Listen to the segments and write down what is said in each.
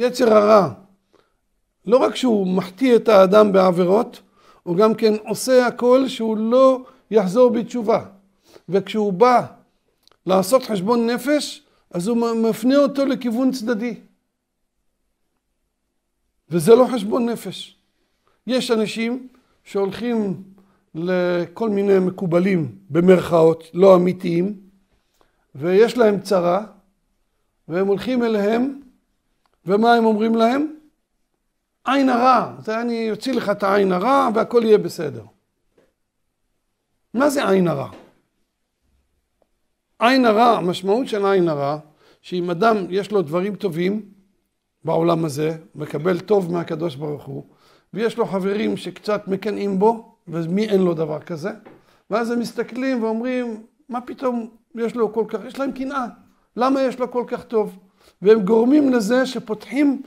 יצר הרע, לא רק שהוא מחטיא את האדם בעבירות, הוא גם כן עושה הכל שהוא לא יחזור בתשובה. וכשהוא בא לעשות חשבון נפש, אז הוא מפנה אותו לכיוון צדדי. וזה לא חשבון נפש. יש אנשים שהולכים לכל מיני מקובלים, במרכאות, לא אמיתיים, ויש להם צרה, והם הולכים אליהם ומה הם אומרים להם? עין הרע, זה אני אוציא לך את העין הרע והכל יהיה בסדר. מה זה עין הרע? עין הרע, המשמעות של עין הרע, שאם אדם יש לו דברים טובים בעולם הזה, מקבל טוב מהקדוש ברוך הוא, ויש לו חברים שקצת מקנאים בו, ומי אין לו דבר כזה? ואז הם מסתכלים ואומרים, מה פתאום יש לו כל כך, יש להם קנאה, למה יש לו כל כך טוב? והם גורמים לזה שפותחים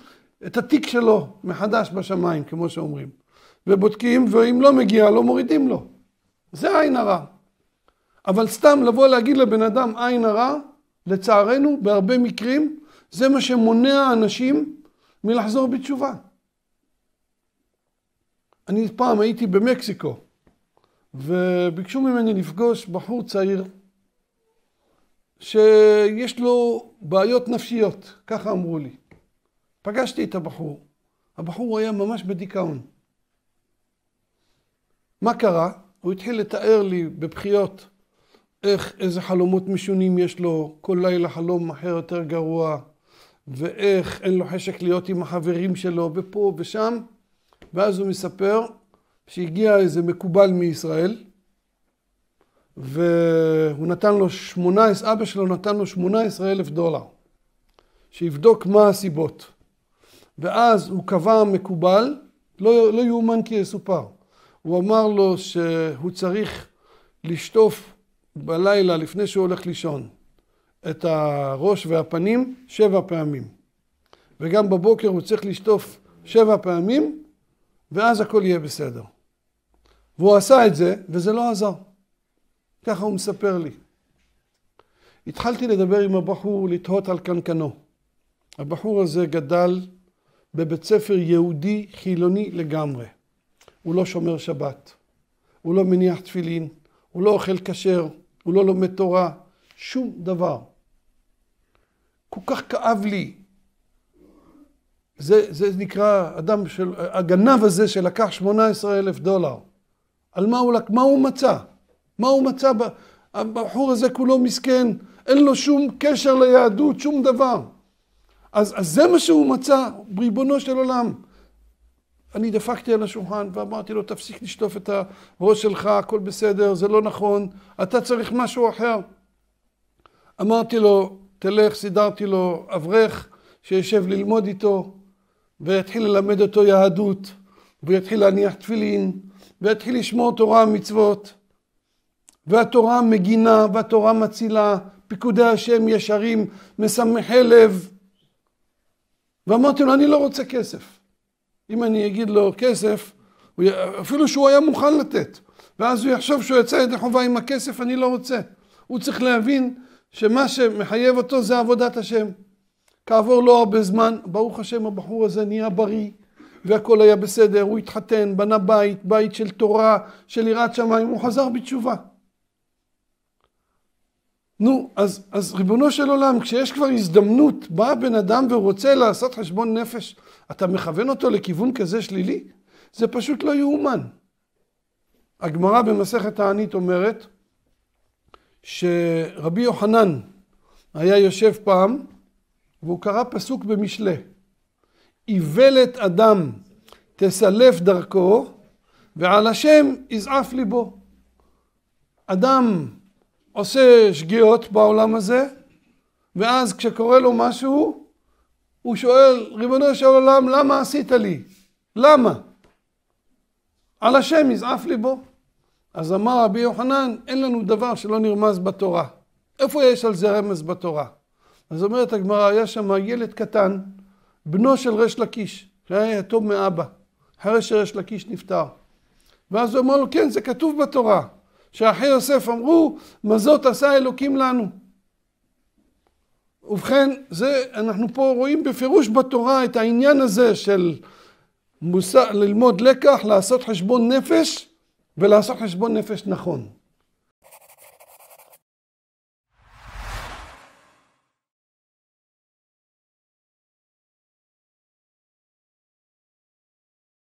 את התיק שלו מחדש בשמיים, כמו שאומרים. ובודקים, ואם לא מגיע לו, מורידים לו. זה עין הרע. אבל סתם לבוא להגיד לבן אדם עין הרע, לצערנו, בהרבה מקרים, זה מה שמונע אנשים מלחזור בתשובה. אני פעם הייתי במקסיקו, וביקשו ממני לפגוש בחור צעיר שיש לו בעיות נפשיות, ככה אמרו לי. פגשתי את הבחור, הבחור היה ממש בדיכאון. מה קרה? הוא התחיל לתאר לי בבחיות איך, איזה חלומות משונים יש לו, כל לילה חלום אחר יותר גרוע, ואיך אין לו חשק להיות עם החברים שלו, ופה ושם. ואז הוא מספר שהגיע איזה מקובל מישראל, והוא נתן לו 18, אבא שלו נתן לו 18 אלף דולר, שיבדוק מה הסיבות. ואז הוא קבע מקובל, לא, לא יאומן כי יסופר. הוא אמר לו שהוא צריך לשטוף בלילה לפני שהוא הולך לישון את הראש והפנים שבע פעמים. וגם בבוקר הוא צריך לשטוף שבע פעמים, ואז הכל יהיה בסדר. והוא עשה את זה, וזה לא עזר. ככה הוא מספר לי. התחלתי לדבר עם הבחור, לתהות על קנקנו. הבחור הזה גדל בבית ספר יהודי חילוני לגמרי. הוא לא שומר שבת, הוא לא מניח תפילין, הוא לא אוכל כשר, הוא לא לומד תורה, שום דבר. כל כך כאב לי. זה, זה נקרא אדם של, הגנב הזה שלקח 18 אלף דולר. על מה הוא, מה הוא מצא? מה הוא מצא? הבחור הזה כולו מסכן, אין לו שום קשר ליהדות, שום דבר. אז, אז זה מה שהוא מצא, ריבונו של עולם. אני דפקתי על השולחן ואמרתי לו, תפסיק לשטוף את הראש שלך, הכל בסדר, זה לא נכון, אתה צריך משהו אחר. אמרתי לו, תלך, סידרתי לו אברך שישב ללמוד איתו, ויתחיל ללמד אותו יהדות, ויתחיל להניח תפילין, ויתחיל לשמור תורה ומצוות. והתורה מגינה והתורה מצילה, פיקודי השם ישרים, משמחי לב. ואמרתי לו, אני לא רוצה כסף. אם אני אגיד לו כסף, אפילו שהוא היה מוכן לתת, ואז הוא יחשוב שהוא יצא ידי חובה עם הכסף, אני לא רוצה. הוא צריך להבין שמה שמחייב אותו זה עבודת השם. כעבור לא הרבה זמן, ברוך השם הבחור הזה נהיה בריא, והכל היה בסדר, הוא התחתן, בנה בית, בית של תורה, של יראת שמיים, הוא חזר בתשובה. נו, אז, אז ריבונו של עולם, כשיש כבר הזדמנות, בא בן אדם ורוצה לעשות חשבון נפש, אתה מכוון אותו לכיוון כזה שלילי? זה פשוט לא יאומן. הגמרא במסכת הענית אומרת שרבי יוחנן היה יושב פעם והוא קרא פסוק במשלי: איוולת אדם תסלף דרכו ועל השם יזעף ליבו. אדם עושה שגיאות בעולם הזה, ואז כשקורה לו משהו, הוא שואל, ריבונו של עולם, למה עשית לי? למה? על השם יזעף ליבו. אז אמר רבי יוחנן, אין לנו דבר שלא נרמז בתורה. איפה יש על זה רמז בתורה? אז אומרת הגמרא, היה שם ילד קטן, בנו של ריש לקיש, שהיה יתום מאבא, אחרי שריש לקיש נפטר. ואז הוא אמר לו, כן, זה כתוב בתורה. שאחי יוסף אמרו, מה זאת עשה אלוקים לנו. ובכן, זה, אנחנו פה רואים בפירוש בתורה את העניין הזה של מושג, ללמוד לקח, לעשות חשבון נפש, ולעשות חשבון נפש נכון.